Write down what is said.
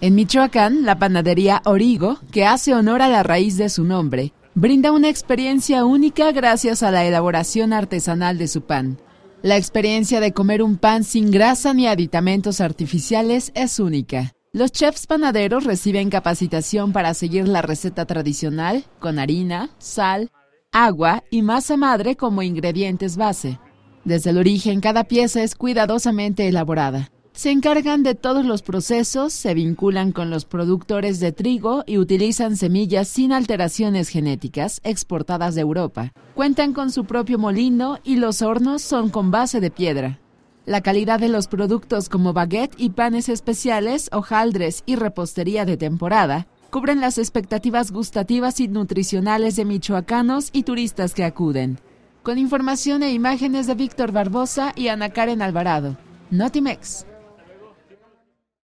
En Michoacán, la panadería Origo, que hace honor a la raíz de su nombre, brinda una experiencia única gracias a la elaboración artesanal de su pan. La experiencia de comer un pan sin grasa ni aditamentos artificiales es única. Los chefs panaderos reciben capacitación para seguir la receta tradicional con harina, sal, agua y masa madre como ingredientes base. Desde el origen cada pieza es cuidadosamente elaborada. Se encargan de todos los procesos, se vinculan con los productores de trigo y utilizan semillas sin alteraciones genéticas exportadas de Europa. Cuentan con su propio molino y los hornos son con base de piedra. La calidad de los productos como baguette y panes especiales, hojaldres y repostería de temporada cubren las expectativas gustativas y nutricionales de michoacanos y turistas que acuden. Con información e imágenes de Víctor Barbosa y Ana Karen Alvarado. Notimex.